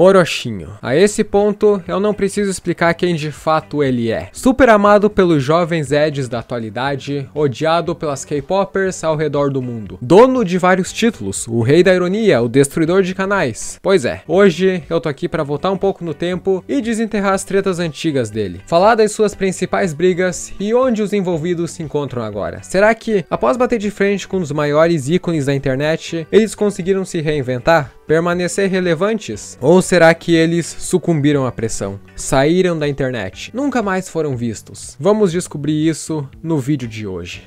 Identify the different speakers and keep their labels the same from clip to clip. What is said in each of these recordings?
Speaker 1: Orochinho. A esse ponto, eu não preciso explicar quem de fato ele é. Super amado pelos jovens eds da atualidade, odiado pelas k poppers ao redor do mundo. Dono de vários títulos, o rei da ironia, o destruidor de canais. Pois é, hoje eu tô aqui para voltar um pouco no tempo e desenterrar as tretas antigas dele. Falar das suas principais brigas e onde os envolvidos se encontram agora. Será que, após bater de frente com um dos maiores ícones da internet, eles conseguiram se reinventar? permanecer relevantes? Ou será que eles sucumbiram à pressão, saíram da internet, nunca mais foram vistos? Vamos descobrir isso no vídeo de hoje.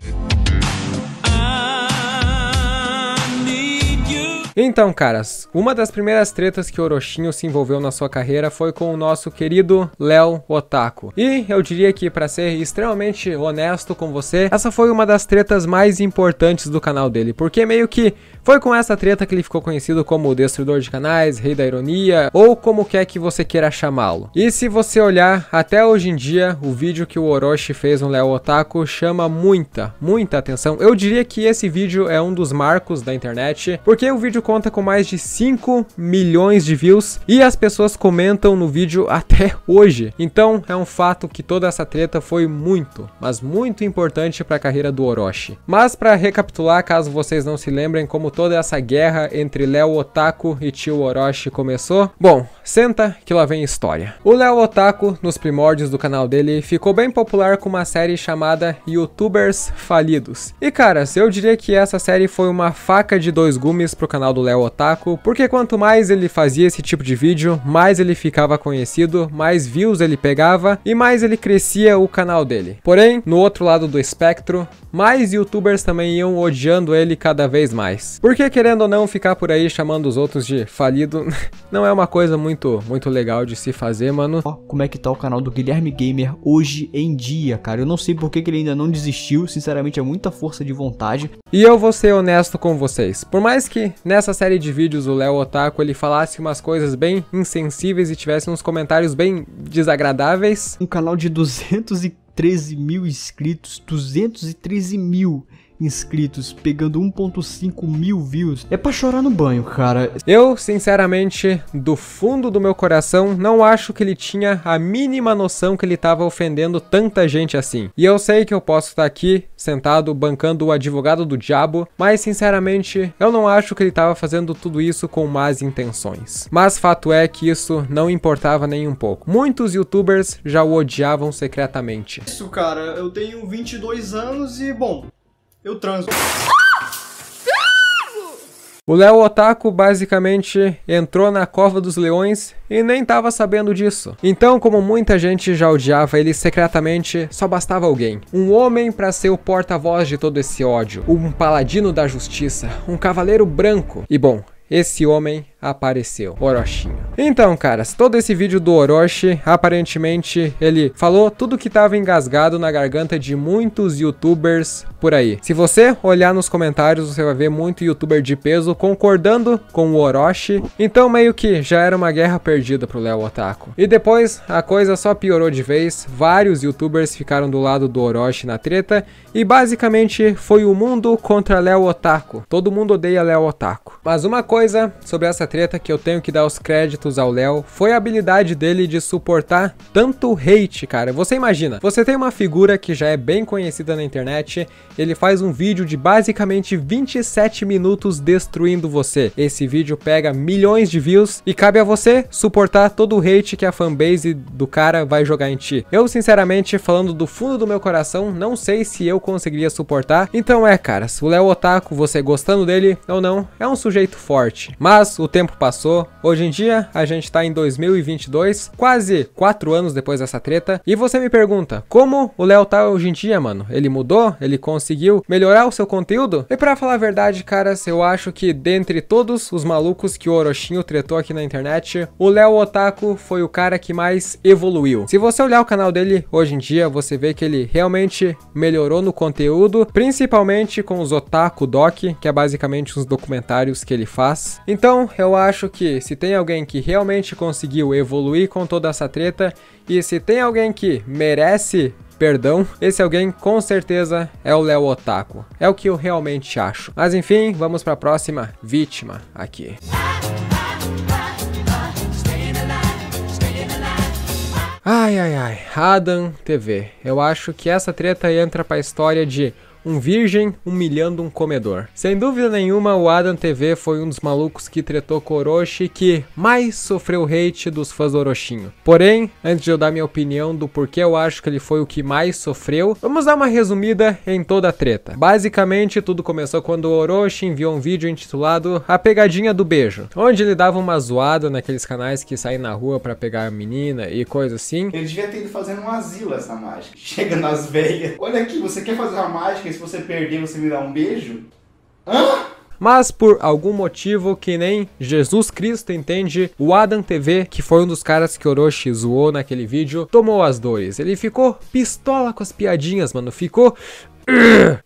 Speaker 1: Então, caras, uma das primeiras tretas que Orochinho se envolveu na sua carreira foi com o nosso querido Léo Otaku. E eu diria que, para ser extremamente honesto com você, essa foi uma das tretas mais importantes do canal dele, porque meio que foi com essa treta que ele ficou conhecido como o Destruidor de Canais, Rei da Ironia, ou como quer que você queira chamá-lo. E se você olhar, até hoje em dia, o vídeo que o Orochi fez no Leo Otaku chama muita, muita atenção. Eu diria que esse vídeo é um dos marcos da internet, porque o vídeo conta com mais de 5 milhões de views e as pessoas comentam no vídeo até hoje. Então é um fato que toda essa treta foi muito, mas muito importante para a carreira do Orochi. Mas para recapitular, caso vocês não se lembrem como toda essa guerra entre Léo Otaku e tio Orochi começou? Bom, senta que lá vem história. O Léo Otaku, nos primórdios do canal dele, ficou bem popular com uma série chamada Youtubers Falidos. E caras, eu diria que essa série foi uma faca de dois gumes pro canal do Léo Otaku, porque quanto mais ele fazia esse tipo de vídeo, mais ele ficava conhecido, mais views ele pegava e mais ele crescia o canal dele. Porém, no outro lado do espectro, mais youtubers também iam odiando ele cada vez mais. Porque querendo ou não ficar por aí chamando os outros de falido não é uma coisa muito muito legal de se fazer, mano. Ó, como é que tá o canal do Guilherme Gamer hoje em dia, cara? Eu não sei por que, ele ainda não desistiu, sinceramente é muita força de vontade. E eu vou ser honesto com vocês. Por mais que nessa série de vídeos o Léo Otaku ele falasse umas coisas bem insensíveis e tivesse uns comentários bem desagradáveis, um canal de 213 mil inscritos, 213 mil inscritos, pegando 1.5 mil views, é pra chorar no banho, cara. Eu, sinceramente, do fundo do meu coração, não acho que ele tinha a mínima noção que ele tava ofendendo tanta gente assim. E eu sei que eu posso estar aqui, sentado, bancando o advogado do diabo, mas sinceramente, eu não acho que ele tava fazendo tudo isso com más intenções. Mas fato é que isso não importava nem um pouco. Muitos youtubers já o odiavam secretamente. Isso,
Speaker 2: cara, eu tenho 22 anos e, bom, eu transo.
Speaker 1: O Léo Otaku basicamente entrou na cova dos leões e nem tava sabendo disso. Então, como muita gente já odiava ele secretamente, só bastava alguém. Um homem para ser o porta-voz de todo esse ódio, um paladino da justiça, um cavaleiro branco. E bom, esse homem apareceu. Orochinho. Então, caras, todo esse vídeo do Orochi, aparentemente, ele falou tudo que tava engasgado na garganta de muitos youtubers por aí. Se você olhar nos comentários, você vai ver muito youtuber de peso concordando com o Orochi. Então, meio que já era uma guerra perdida pro Léo Otaku. E depois, a coisa só piorou de vez. Vários youtubers ficaram do lado do Orochi na treta e basicamente foi o mundo contra Léo Otaku. Todo mundo odeia Léo Otaku. Mas uma coisa sobre essa treta que eu tenho que dar os créditos ao Léo foi a habilidade dele de suportar tanto hate, cara. Você imagina, você tem uma figura que já é bem conhecida na internet, ele faz um vídeo de basicamente 27 minutos destruindo você. Esse vídeo pega milhões de views e cabe a você suportar todo o hate que a fanbase do cara vai jogar em ti. Eu, sinceramente, falando do fundo do meu coração, não sei se eu conseguiria suportar. Então é, cara, se o Léo Otaku, você gostando dele ou não, é um sujeito forte. Mas o tema tempo passou. Hoje em dia, a gente tá em 2022, quase 4 anos depois dessa treta. E você me pergunta, como o Léo tá hoje em dia, mano? Ele mudou? Ele conseguiu melhorar o seu conteúdo? E para falar a verdade, caras, eu acho que dentre todos os malucos que o Orochinho tretou aqui na internet, o Léo Otaku foi o cara que mais evoluiu. Se você olhar o canal dele hoje em dia, você vê que ele realmente melhorou no conteúdo, principalmente com os Otaku Doc, que é basicamente os documentários que ele faz. Então, eu eu acho que se tem alguém que realmente conseguiu evoluir com toda essa treta e se tem alguém que merece perdão, esse alguém com certeza é o Léo Otaku. É o que eu realmente acho. Mas enfim, vamos para a próxima vítima aqui. Ai ai ai, Adam TV. Eu acho que essa treta entra para a história de um virgem humilhando um comedor. Sem dúvida nenhuma, o Adam TV foi um dos malucos que tretou com Orochi que mais sofreu hate dos fãs do Orochinho. Porém, antes de eu dar minha opinião do porquê eu acho que ele foi o que mais sofreu, vamos dar uma resumida em toda a treta. Basicamente, tudo começou quando o Orochi enviou um vídeo intitulado A Pegadinha do Beijo, onde ele dava uma zoada naqueles canais que saem na rua para pegar a menina e coisa assim. Ele
Speaker 2: devia ter ido fazendo um asilo essa mágica. Chega nas velhas. Olha aqui, você quer fazer uma mágica? se você perder, você me dá um beijo?
Speaker 1: Hã? Mas por algum motivo que nem Jesus Cristo entende, o Adam TV, que foi um dos caras que Orochi zoou naquele vídeo, tomou as dores. Ele ficou pistola com as piadinhas, mano. Ficou.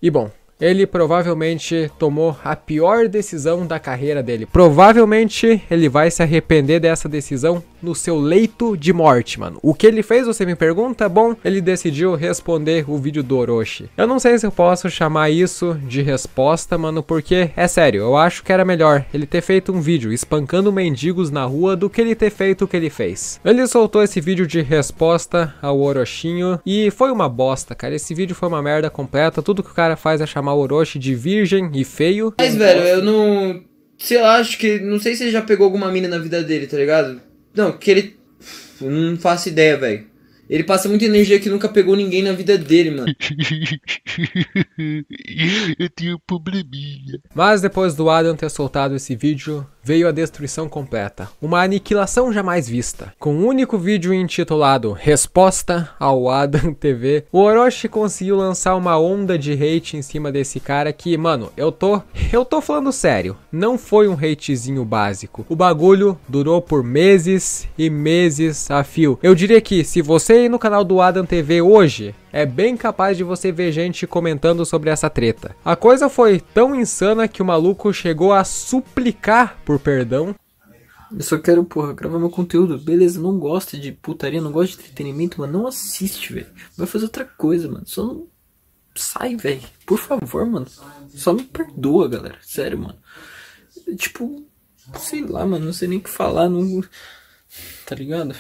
Speaker 1: E bom, ele provavelmente tomou a pior decisão da carreira dele. Provavelmente ele vai se arrepender dessa decisão no seu leito de morte, mano. O que ele fez, você me pergunta? Bom, ele decidiu responder o vídeo do Orochi. Eu não sei se eu posso chamar isso de resposta, mano, porque é sério, eu acho que era melhor ele ter feito um vídeo espancando mendigos na rua do que ele ter feito o que ele fez. Ele soltou esse vídeo de resposta ao Orochinho e foi uma bosta, cara. Esse vídeo foi uma merda completa, tudo que o cara faz é chamar chamar o Orochi de virgem e feio. Mas, velho, eu não. Sei lá, acho que. Não sei se ele já pegou alguma mina na vida dele, tá ligado? Não, que ele. não faço ideia, velho. Ele passa muita energia que nunca pegou ninguém na vida dele, mano. eu tenho um probleminha. Mas depois do Adam ter soltado esse vídeo, veio a destruição completa, uma aniquilação jamais vista. Com um único vídeo intitulado Resposta ao Adam TV, o Orochi conseguiu lançar uma onda de hate em cima desse cara que, mano, eu tô, eu tô falando sério, não foi um hatezinho básico. O bagulho durou por meses e meses a fio. Eu diria que se você ir no canal do Adam TV hoje, é bem capaz de você ver gente comentando sobre essa treta. A coisa foi tão insana que o maluco chegou a suplicar por perdão. Eu só quero, porra, gravar meu conteúdo. Beleza, não gosta de putaria, não gosta de entretenimento, mano. Não assiste, velho. Vai fazer outra coisa, mano. Só não sai, velho. Por favor, mano. Só me perdoa, galera. Sério, mano. Tipo, sei lá, mano. Não sei nem o que falar. Não... Tá ligado?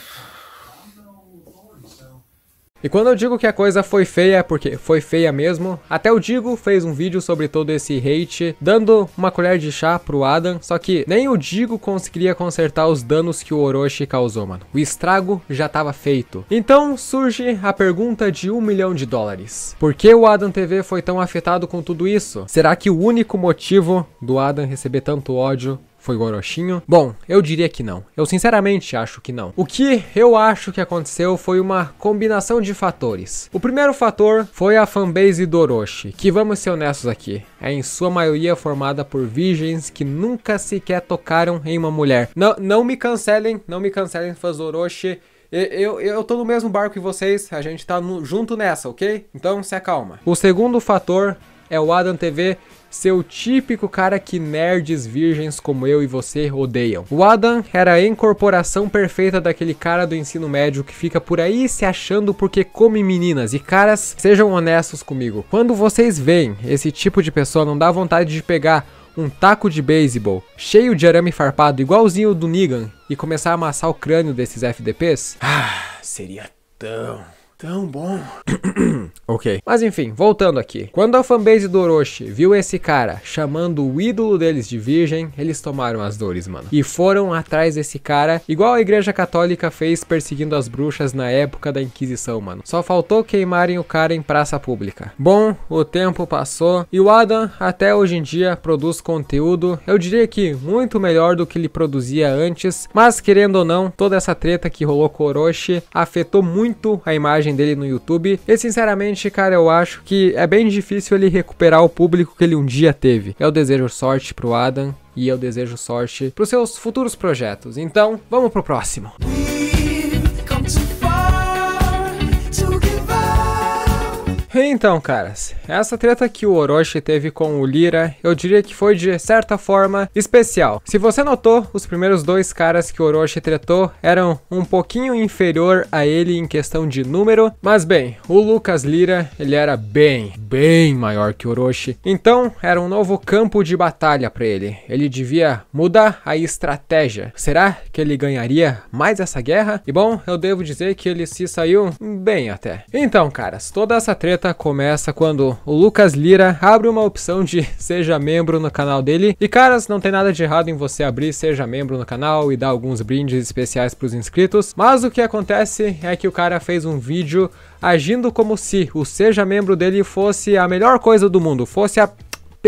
Speaker 1: E quando eu digo que a coisa foi feia, é porque foi feia mesmo, até o Digo fez um vídeo sobre todo esse hate, dando uma colher de chá pro Adam, só que nem o Digo conseguiria consertar os danos que o Orochi causou, mano. O estrago já tava feito. Então surge a pergunta de um milhão de dólares. Por que o Adam TV foi tão afetado com tudo isso? Será que o único motivo do Adam receber tanto ódio foi Gorochinho? Bom, eu diria que não. Eu sinceramente acho que não. O que eu acho que aconteceu foi uma combinação de fatores. O primeiro fator foi a fanbase do Orochi, que vamos ser honestos aqui, é em sua maioria formada por virgens que nunca sequer tocaram em uma mulher. Não, não me cancelem, não me cancelem fãs do Orochi. Eu, eu, eu tô no mesmo barco que vocês, a gente tá no, junto nessa, ok? Então se acalma. O segundo fator é o Adam TV, seu típico cara que nerds virgens como eu e você odeiam. O Adam era a incorporação perfeita daquele cara do ensino médio que fica por aí se achando porque come meninas. E caras, sejam honestos comigo, quando vocês veem esse tipo de pessoa, não dá vontade de pegar um taco de beisebol cheio de arame farpado, igualzinho o do Negan, e começar a amassar o crânio desses FDPs? Ah, seria tão Tão bom. ok. Mas enfim, voltando aqui. Quando a fanbase do Orochi viu esse cara chamando o ídolo deles de virgem, eles tomaram as dores, mano. E foram atrás desse cara, igual a igreja católica fez perseguindo as bruxas na época da Inquisição, mano. Só faltou queimarem o cara em praça pública. Bom, o tempo passou e o Adam até hoje em dia produz conteúdo, eu diria que muito melhor do que ele produzia antes, mas querendo ou não, toda essa treta que rolou com Orochi afetou muito a imagem dele no YouTube. E sinceramente, cara, eu acho que é bem difícil ele recuperar o público que ele um dia teve. Eu desejo sorte pro Adam e eu desejo sorte pros seus futuros projetos. Então, vamos pro próximo.
Speaker 2: Música
Speaker 1: Então, caras, essa treta que o Orochi teve com o Lira, eu diria que foi de certa forma especial. Se você notou, os primeiros dois caras que o Orochi tretou eram um pouquinho inferior a ele em questão de número, mas bem, o Lucas Lira, ele era bem, bem maior que o Orochi. Então, era um novo campo de batalha para ele. Ele devia mudar a estratégia. Será que ele ganharia mais essa guerra? E bom, eu devo dizer que ele se saiu bem até. Então, caras, toda essa treta começa quando o Lucas Lira abre uma opção de seja membro no canal dele. E caras, não tem nada de errado em você abrir seja membro no canal e dar alguns brindes especiais para os inscritos, mas o que acontece é que o cara fez um vídeo agindo como se o seja membro dele fosse a melhor coisa do mundo, fosse a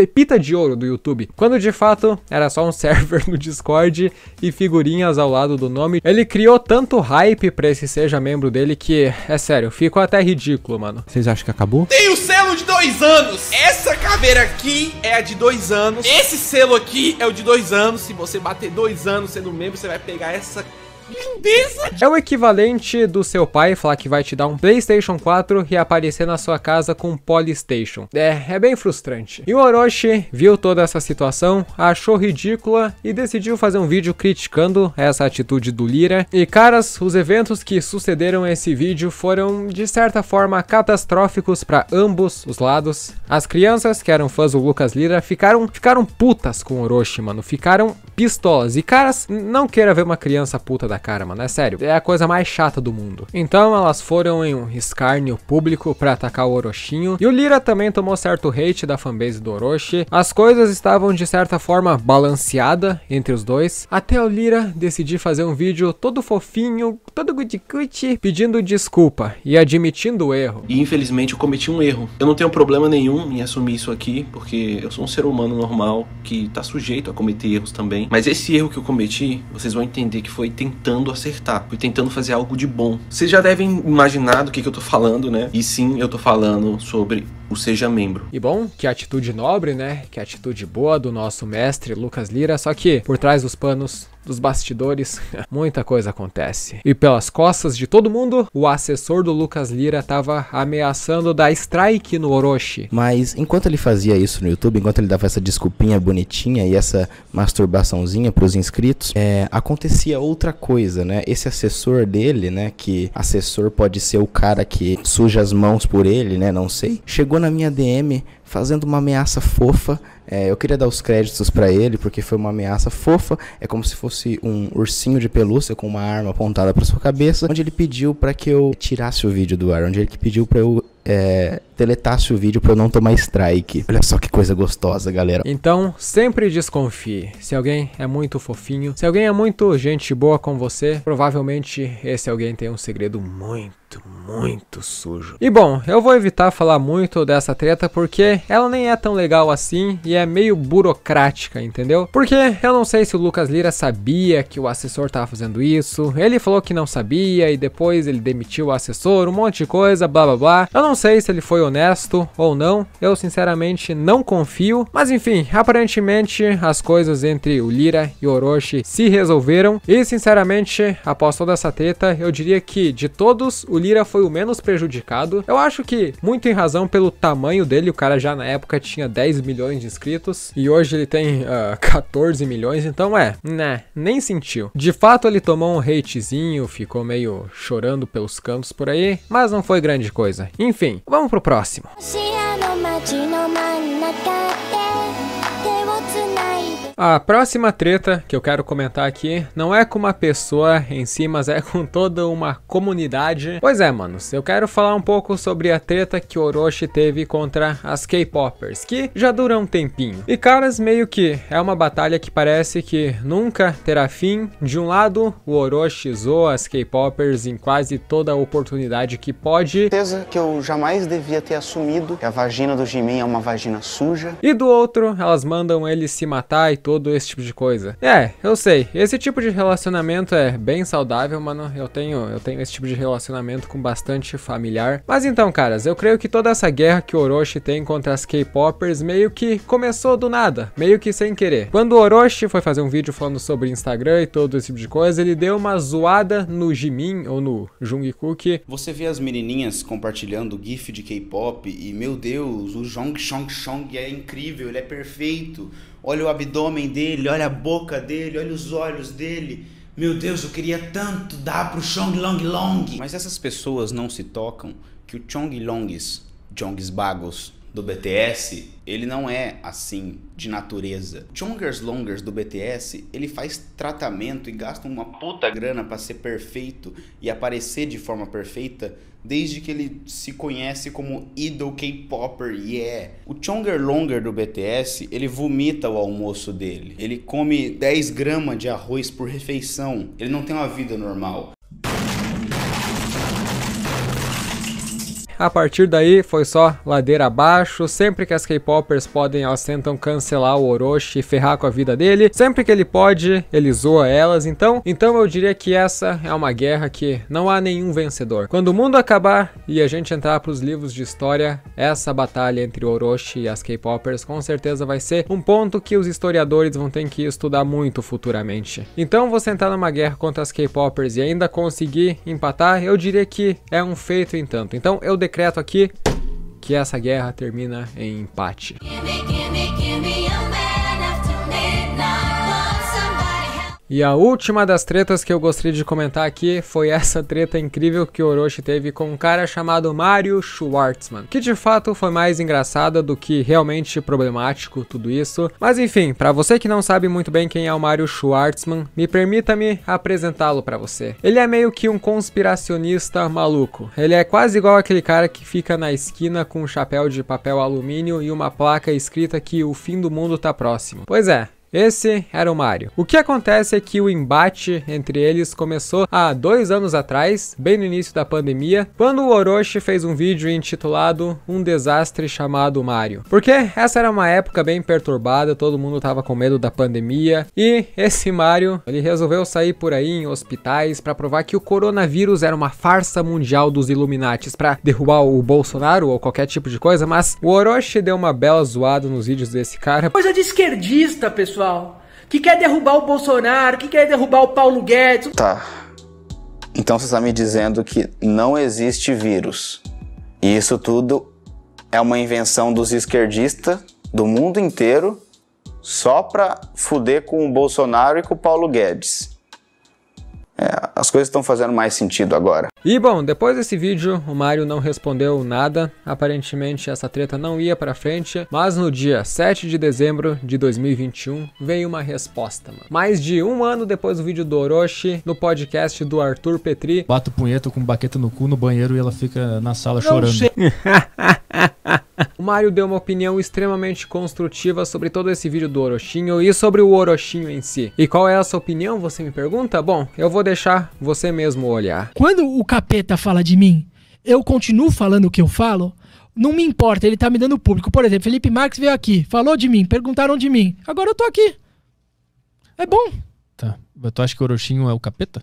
Speaker 1: pepita de ouro do YouTube, quando de fato era só um server no Discord e figurinhas ao lado do nome. Ele criou tanto hype pra esse seja membro dele que, é sério, ficou até ridículo, mano. Vocês acham que acabou? Tem o selo de dois anos! Essa caveira aqui é a de dois anos. Esse selo aqui é o de dois anos. Se você bater dois anos sendo membro, você vai pegar essa lindeza! É o equivalente do seu pai falar que vai te dar um Playstation 4 e aparecer na sua casa com um Polystation. É, é bem frustrante. E o Orochi viu toda essa situação, achou ridícula e decidiu fazer um vídeo criticando essa atitude do Lira. E caras, os eventos que sucederam esse vídeo foram, de certa forma, catastróficos para ambos os lados. As crianças, que eram fãs do Lucas Lira, ficaram, ficaram putas com o Orochi, mano. Ficaram pistolas. E caras, não queira ver uma criança puta da cara, mano, é sério. É a coisa mais chata do mundo. Então elas foram em um escárnio público para atacar o Orochinho. E o Lira também tomou certo hate da fanbase do Orochi. As coisas estavam de certa forma balanceada entre os dois. Até o Lira decidir fazer um vídeo todo fofinho, todo guti-guti, pedindo desculpa e admitindo o erro. E infelizmente eu cometi um erro. Eu não tenho problema nenhum em assumir isso aqui, porque eu sou um ser humano normal que tá sujeito a cometer erros também. Mas esse erro que eu cometi, vocês vão entender que foi tentando acertar, foi tentando fazer algo de bom. Vocês já devem imaginar do que, que eu tô falando, né? E sim, eu tô falando sobre o Seja Membro. E bom, que atitude nobre, né? Que atitude boa do nosso mestre Lucas Lira, só que por trás dos panos dos bastidores, muita coisa acontece. E pelas costas de todo mundo, o assessor do Lucas Lira estava ameaçando dar strike no Orochi.
Speaker 2: Mas enquanto ele fazia isso no YouTube, enquanto ele dava essa desculpinha bonitinha e essa masturbaçãozinha para os inscritos, é, acontecia outra coisa, né? Esse assessor dele, né? Que assessor pode ser o cara que suja as mãos por ele, né? Não sei. Chegou na minha DM fazendo uma ameaça fofa. É, eu queria dar os créditos para ele, porque foi uma ameaça fofa. É como se fosse um ursinho de pelúcia com uma arma apontada para sua cabeça, onde ele pediu para que eu tirasse o vídeo do ar, onde ele pediu para eu é, deletasse o vídeo para eu não tomar strike. Olha só que coisa gostosa, galera.
Speaker 1: Então, sempre desconfie. Se alguém é muito fofinho, se alguém é muito gente boa com você, provavelmente esse alguém tem um segredo muito, muito sujo. E bom, eu vou evitar falar muito dessa treta porque ela nem é tão legal assim e é meio burocrática, entendeu? Porque eu não sei se o Lucas Lira sabia que o assessor tava fazendo isso, ele falou que não sabia e depois ele demitiu o assessor, um monte de coisa, blá blá blá. Eu não sei se ele foi honesto ou não, eu sinceramente não confio, mas enfim, aparentemente as coisas entre o Lira e o Orochi se resolveram e sinceramente, após toda essa treta, eu diria que de todos, o Lira foi o menos prejudicado. Eu acho que muito em razão pelo tamanho dele, o cara já já na época tinha 10 milhões de inscritos e hoje ele tem uh, ah, 14 milhões, então é, né, nem sentiu. De fato, ele tomou um hatezinho, ficou meio chorando pelos cantos por aí, mas não foi grande coisa. Enfim, vamos pro próximo. A próxima treta que eu quero comentar aqui não é com uma pessoa em si, mas é com toda uma comunidade. Pois é, manos, eu quero falar um pouco sobre a treta que Orochi teve contra as K-Poppers, que já dura um tempinho. E caras, meio que é uma batalha que parece que nunca terá fim. De um lado, o Orochi zoa as K-Poppers em quase toda oportunidade que pode. Certeza
Speaker 2: que eu jamais devia ter assumido que a vagina do Jimin é uma vagina suja.
Speaker 1: E do outro, elas mandam ele se matar e tudo todo esse tipo de coisa. É, eu sei, esse tipo de relacionamento é bem saudável, mano. Eu tenho, eu tenho esse tipo de relacionamento com bastante familiar. Mas então, caras, eu creio que toda essa guerra que Orochi tem contra as k poppers meio que começou do nada, meio que sem querer. Quando Orochi foi fazer um vídeo falando sobre Instagram e todo esse tipo de coisa, ele deu uma zoada no Jimin ou no Jungkook.
Speaker 2: Você vê as menininhas compartilhando GIF de K-pop e meu Deus, o Jong Chong Chong é incrível, ele é perfeito olha o abdômen dele, olha a boca dele, olha os olhos dele. Meu Deus, eu queria tanto dar pro Chong Long Long. Mas essas pessoas não se tocam que o Chong Longs, Chongs Bagos, do BTS, ele não é assim de natureza. Chongers Longers do BTS, ele faz tratamento e gasta uma puta grana para ser perfeito e aparecer de forma perfeita desde que ele se conhece como idol K-popper e yeah. é. O Chonger Longer do BTS, ele vomita o almoço dele. Ele come 10 gramas de arroz por refeição. Ele não tem uma vida normal.
Speaker 1: A partir daí foi só ladeira abaixo, sempre que as K-Poppers podem, elas tentam cancelar o Orochi e ferrar com a vida dele. Sempre que ele pode, ele zoa elas, então, então eu diria que essa é uma guerra que não há nenhum vencedor. Quando o mundo acabar e a gente entrar para os livros de história, essa batalha entre Orochi e as K-Poppers com certeza vai ser um ponto que os historiadores vão ter que estudar muito futuramente. Então você entrar numa guerra contra as K-Poppers e ainda conseguir empatar, eu diria que é um feito em tanto. Então eu decreto aqui que essa guerra termina em empate. E a última das tretas que eu gostaria de comentar aqui foi essa treta incrível que Orochi teve com um cara chamado Mario Schwartzman, que de fato foi mais engraçada do que realmente problemático tudo isso. Mas enfim, para você que não sabe muito bem quem é o Mario Schwartzman, me permita-me apresentá-lo para você. Ele é meio que um conspiracionista maluco. Ele é quase igual aquele cara que fica na esquina com um chapéu de papel alumínio e uma placa escrita que o fim do mundo tá próximo. Pois é, esse era o Mario. O que acontece é que o embate entre eles começou há dois anos atrás, bem no início da pandemia, quando o Orochi fez um vídeo intitulado Um Desastre Chamado Mario. Porque essa era uma época bem perturbada, todo mundo tava com medo da pandemia, e esse Mario, ele resolveu sair por aí em hospitais para provar que o coronavírus era uma farsa mundial dos Illuminates para derrubar o Bolsonaro ou qualquer tipo de coisa, mas o Orochi deu uma bela zoada nos vídeos desse cara. Coisa de esquerdista, pessoal pessoal. Que quer derrubar o Bolsonaro, que quer derrubar o Paulo Guedes. Tá.
Speaker 2: Então você está me dizendo que não existe vírus. E isso tudo é uma invenção dos esquerdistas do mundo inteiro só para fuder com o Bolsonaro e com o Paulo Guedes. É, as coisas estão fazendo mais sentido agora.
Speaker 1: E bom, depois desse vídeo, o Mario não respondeu nada, aparentemente essa treta não ia pra frente, mas no dia 7 de dezembro de 2021 veio uma resposta, mano. Mais de um ano depois do vídeo do Orochi, no podcast do Arthur Petri. Bato punheta com baqueta no cu no banheiro e ela fica na sala não chorando. O Mario deu uma opinião extremamente construtiva sobre todo esse vídeo do Orochinho e sobre o Orochinho em si. E qual é a sua opinião, você me pergunta? Bom, eu vou deixar você mesmo olhar. Quando o capeta fala de mim, eu continuo falando o que eu falo, não me importa, ele tá me dando público. Por exemplo, Felipe Marques veio aqui, falou de mim, perguntaram de mim. Agora eu tô aqui. É bom. Tá. Tu acha que o Orochinho é o capeta?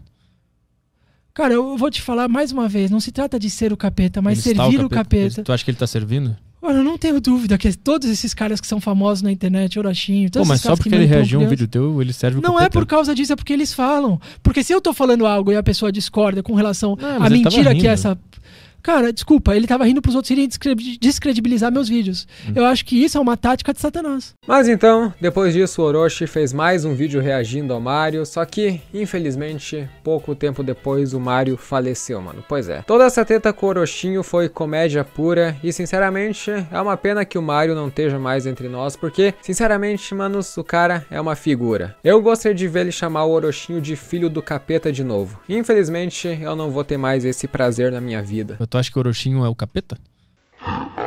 Speaker 1: Cara, eu vou te falar mais uma vez, não se trata de ser o capeta, mas ele servir o capeta. o capeta. Tu acha que ele tá servindo? Olha, eu não tenho dúvida que todos esses caras que são famosos na internet, Orochinho, todos Pô, mas só porque ele reagiu a um vídeo teu, ele serve Não é por causa disso, é porque eles falam. Porque se eu tô falando algo e a pessoa discorda com relação ah, à mentira que essa Cara, desculpa, ele tava rindo pros outros irem descredibilizar meus vídeos. Hum. Eu acho que isso é uma tática de Satanás. Mas então, depois disso, o Orochi fez mais um vídeo reagindo ao Mario, só que, infelizmente, pouco tempo depois o Mario faleceu, mano. Pois é. Toda essa treta com o Orochinho foi comédia pura e, sinceramente, é uma pena que o Mario não esteja mais entre nós, porque, sinceramente, mano, o cara é uma figura. Eu gostaria de ver ele chamar o Orochinho de filho do capeta de novo. Infelizmente, eu não vou ter mais esse prazer na minha vida. Eu tô você acha que o Orochinho é o capeta?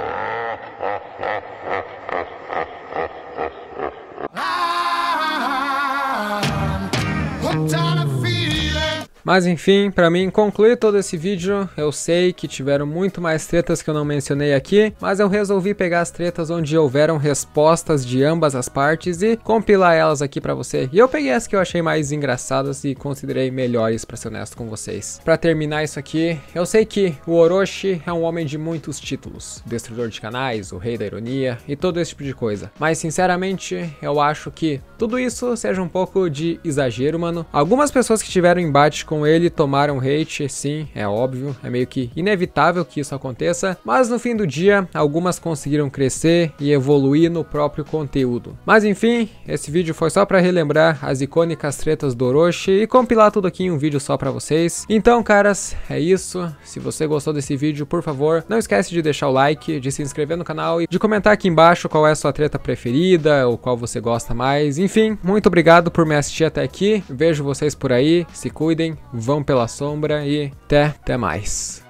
Speaker 1: Mas enfim, para mim concluir todo esse vídeo, eu sei que tiveram muito mais tretas que eu não mencionei aqui, mas eu resolvi pegar as tretas onde houveram respostas de ambas as partes e compilar elas aqui para você. E eu peguei as que eu achei mais engraçadas e considerei melhores para ser honesto com vocês. Para terminar isso aqui, eu sei que o Orochi é um homem de muitos títulos, destruidor de canais, o rei da ironia e todo esse tipo de coisa. Mas sinceramente, eu acho que tudo isso seja um pouco de exagero, mano. Algumas pessoas que tiveram embate com com ele, tomaram hate, sim, é óbvio, é meio que inevitável que isso aconteça, mas no fim do dia, algumas conseguiram crescer e evoluir no próprio conteúdo. Mas enfim, esse vídeo foi só para relembrar as icônicas tretas do Orochi e compilar tudo aqui em um vídeo só para vocês. Então, caras, é isso. Se você gostou desse vídeo, por favor, não esquece de deixar o like, de se inscrever no canal e de comentar aqui embaixo qual é a sua treta preferida ou qual você gosta mais. Enfim, muito obrigado por me assistir até aqui. Vejo vocês por aí. Se cuidem vão pela sombra e até, até mais.